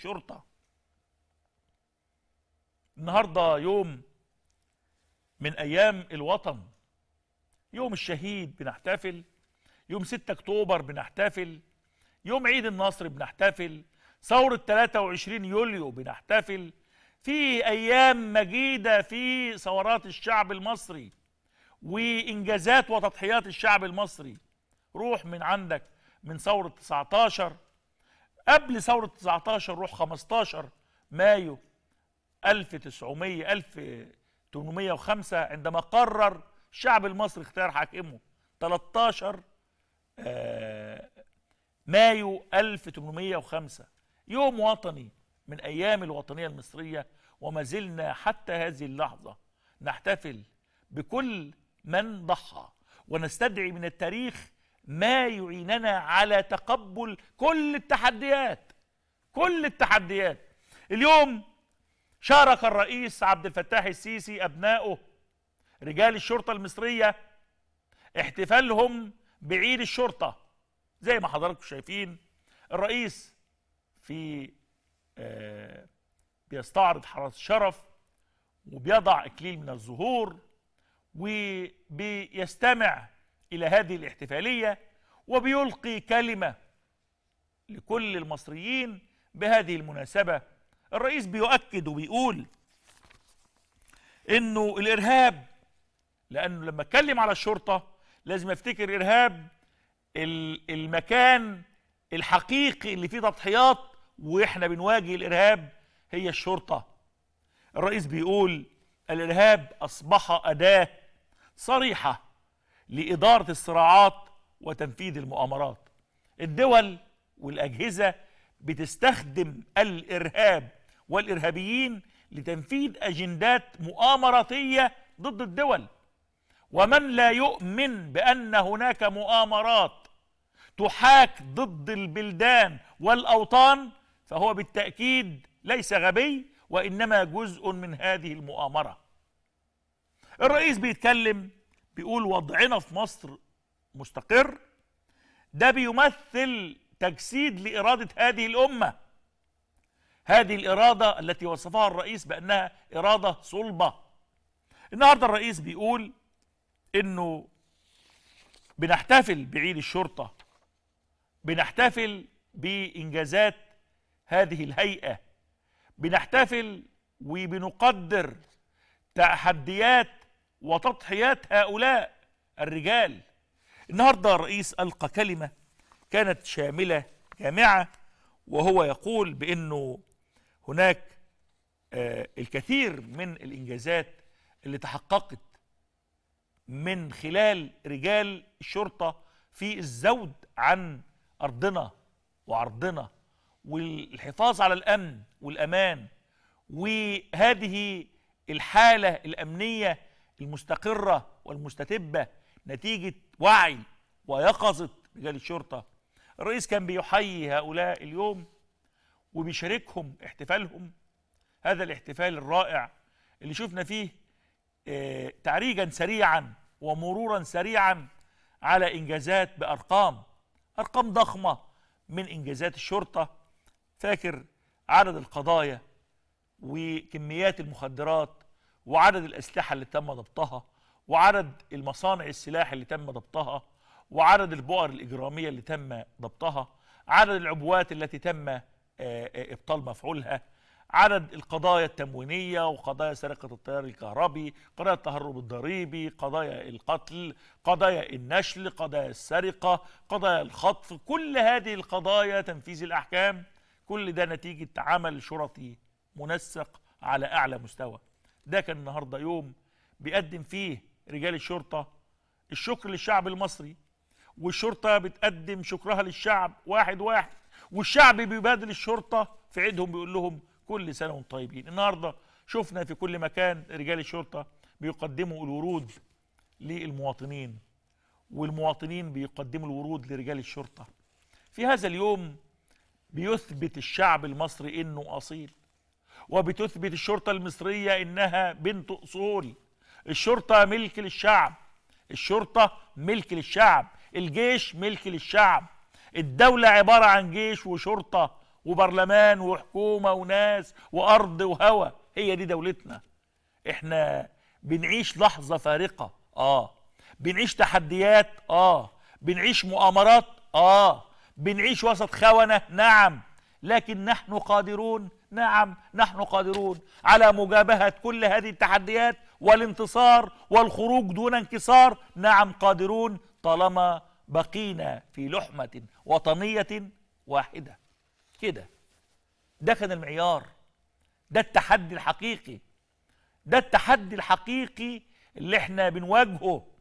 الشرطة النهاردة يوم من أيام الوطن يوم الشهيد بنحتفل يوم 6 أكتوبر بنحتفل يوم عيد النصر بنحتفل ثورة 23 يوليو بنحتفل في أيام مجيدة في ثورات الشعب المصري وإنجازات وتضحيات الشعب المصري روح من عندك من ثورة 19 قبل ثورة 19 روح 15 مايو 1900 1805 عندما قرر الشعب المصري اختيار حاكمه 13 آه، مايو 1805 يوم وطني من أيام الوطنية المصرية وما زلنا حتى هذه اللحظة نحتفل بكل من ضحى ونستدعي من التاريخ ما يعيننا على تقبل كل التحديات كل التحديات اليوم شارك الرئيس عبد الفتاح السيسي أبنائه رجال الشرطة المصرية احتفالهم بعيد الشرطة زي ما حضراتكم شايفين الرئيس في آه بيستعرض حرس الشرف وبيضع اكليل من الزهور وبيستمع إلى هذه الاحتفالية وبيلقي كلمة لكل المصريين بهذه المناسبة الرئيس بيؤكد وبيقول انه الارهاب لانه لما اتكلم على الشرطه لازم افتكر ارهاب المكان الحقيقي اللي فيه تضحيات واحنا بنواجه الارهاب هي الشرطه الرئيس بيقول الارهاب اصبح اداه صريحه لإدارة الصراعات وتنفيذ المؤامرات الدول والأجهزة بتستخدم الإرهاب والإرهابيين لتنفيذ أجندات مؤامراتية ضد الدول ومن لا يؤمن بأن هناك مؤامرات تحاك ضد البلدان والأوطان فهو بالتأكيد ليس غبي وإنما جزء من هذه المؤامرة الرئيس بيتكلم بيقول وضعنا في مصر مستقر ده بيمثل تجسيد لإرادة هذه الأمة هذه الإرادة التي وصفها الرئيس بأنها إرادة صلبة النهاردة الرئيس بيقول أنه بنحتفل بعيد الشرطة بنحتفل بإنجازات هذه الهيئة بنحتفل وبنقدر تحديات وتضحيات هؤلاء الرجال النهارده الرئيس ألقى كلمة كانت شاملة جامعة وهو يقول بأنه هناك آه، الكثير من الإنجازات اللي تحققت من خلال رجال الشرطة في الزود عن أرضنا وعرضنا والحفاظ على الأمن والأمان وهذه الحالة الأمنية المستقرة والمستتبة نتيجة وعي ويقظة رجال الشرطة الرئيس كان بيحيي هؤلاء اليوم وبيشاركهم احتفالهم هذا الاحتفال الرائع اللي شفنا فيه آه، تعريجا سريعا ومرورا سريعا على إنجازات بأرقام أرقام ضخمة من إنجازات الشرطة فاكر عدد القضايا وكميات المخدرات وعدد الأسلحة اللي تم ضبطها وعدد المصانع السلاح اللي تم ضبطها وعدد البؤر الإجرامية اللي تم ضبطها عدد العبوات التي تم آه، آه، إبطال مفعولها عدد القضايا التموينية وقضايا سرقة التيار الكهربي قضايا التهرب الضريبي قضايا القتل قضايا النشل قضايا السرقة قضايا الخطف كل هذه القضايا تنفيذ الأحكام كل ده نتيجة عمل شرطي منسق على أعلى مستوى ده كان النهارده يوم بيقدم فيه رجال الشرطه الشكر للشعب المصري والشرطه بتقدم شكرها للشعب واحد واحد والشعب بيبادل الشرطه في عيدهم بيقول لهم كل سنه وانتم طيبين النهارده شفنا في كل مكان رجال الشرطه بيقدموا الورود للمواطنين والمواطنين بيقدموا الورود لرجال الشرطه في هذا اليوم بيثبت الشعب المصري انه اصيل وبتثبت الشرطة المصرية أنها بنت أصول الشرطة ملك للشعب الشرطة ملك للشعب الجيش ملك للشعب الدولة عبارة عن جيش وشرطة وبرلمان وحكومة وناس وأرض وهوى هي دي دولتنا احنا بنعيش لحظة فارقة اه بنعيش تحديات اه بنعيش مؤامرات اه بنعيش وسط خونة نعم لكن نحن قادرون نعم نحن قادرون على مجابهة كل هذه التحديات والانتصار والخروج دون انكسار نعم قادرون طالما بقينا في لحمة وطنية واحدة كده ده كان المعيار ده التحدي الحقيقي ده التحدي الحقيقي اللي احنا بنواجهه